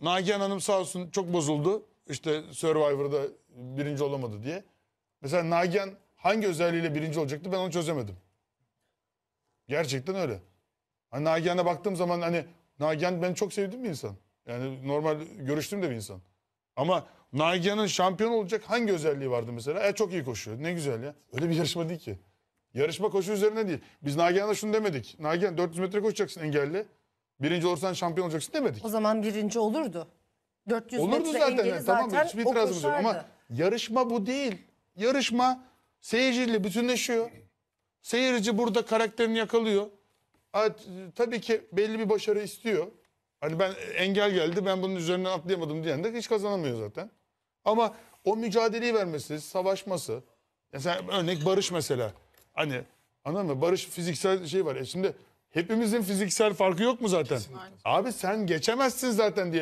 Nagihan Hanım sağ olsun çok bozuldu. İşte Survivor'da birinci olamadı diye. Mesela Nagihan hangi özelliğiyle birinci olacaktı ben onu çözemedim. Gerçekten öyle. Hani Nagihan'a baktığım zaman hani Nagihan ben çok sevdiğim bir insan. Yani normal görüştüğüm de bir insan. Ama Nagihan'ın şampiyon olacak hangi özelliği vardı mesela? E çok iyi koşuyor. Ne güzel ya. Öyle bir yarışma değil ki. Yarışma koşu üzerine değil. Biz Nagihan'a şunu demedik. Nagihan 400 metre koşacaksın engelli birinci olursan şampiyon olacaksın demedik. O zaman birinci olurdu. 400 Olurdu metre zaten. engeli yani, zaten tamam, hiçbir o itirazımız yok. Ama yarışma bu değil. Yarışma seyirciyle bütünleşiyor. Seyirci burada karakterini yakalıyor. tabii ki belli bir başarı istiyor. Hani ben engel geldi ben bunun üzerine atlayamadım diyen de hiç kazanamıyor zaten. Ama o mücadeleyi vermesi, savaşması. Mesela örnek Barış mesela. Hani anladın mı? Barış fiziksel şey var. E şimdi Hepimizin fiziksel farkı yok mu zaten? Abi sen geçemezsin zaten diye.